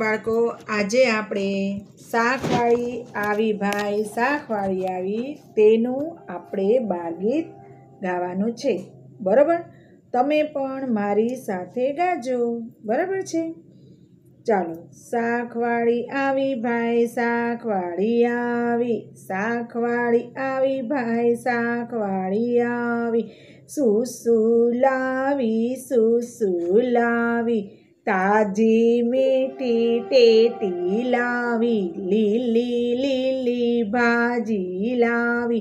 બાળકો આજે આપણે શાકવાળી આવી ભાઈ શાકવાળી આવી તેનું આપણે બાળગીત ગાવાનું છે બરાબર તમે પણ મારી સાથે ગાજો બરાબર છે ચાલો શાકવાળી આવી ભાઈ શાકવાળી આવી શાકવાળી આવી ભાઈ શાકવાળી આવી સુસુ લાવી સુસુ લાવી તાજી મીઠી ટેટી લાવી લીલી લીલી ભાજી લાવી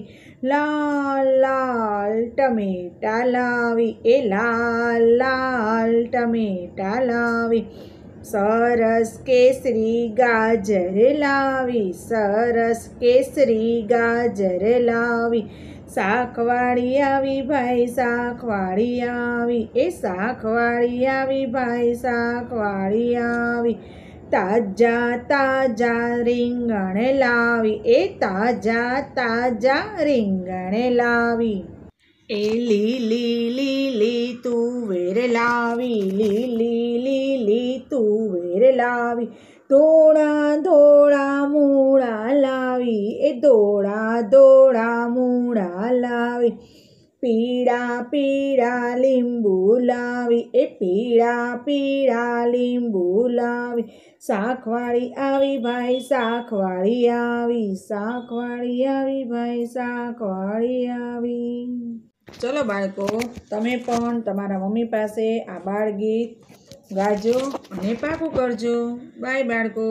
લાલ લાલ ટમેટા લાવી એ લાલ લાલ ટમેટા લાવી સરસ કેસરી ગાજર લાવી સરસ કેસરી ગાજર લાવી શાખવાળી આવી ભાઈ શાખવાળી આવી એ શાખવાળી આવી ભાઈ શાકવાળી આવી તાજા તાજા રીંગણ લાવી એ તાજા તાજા રીંગણ લાવી એ લીલી લીલી તુવેર લાવી લીલી ઘેર લાવી ધોળા ધોળા મૂળા લાવી એ ધોળા ધોળા મૂળા લાવી પીળા પીળા લીંબુ લાવી એ પીળા પીળા લીંબુ લાવી શાખવાળી આવી ભાઈ શાખવાળી આવી શાખવાળી આવી ભાઈ શાખવાળી આવી ચલો બાળકો તમે પણ તમારા મમ્મી પાસે આ બાળગીત ગાજો અને પાકું કરજો બાય બાળકો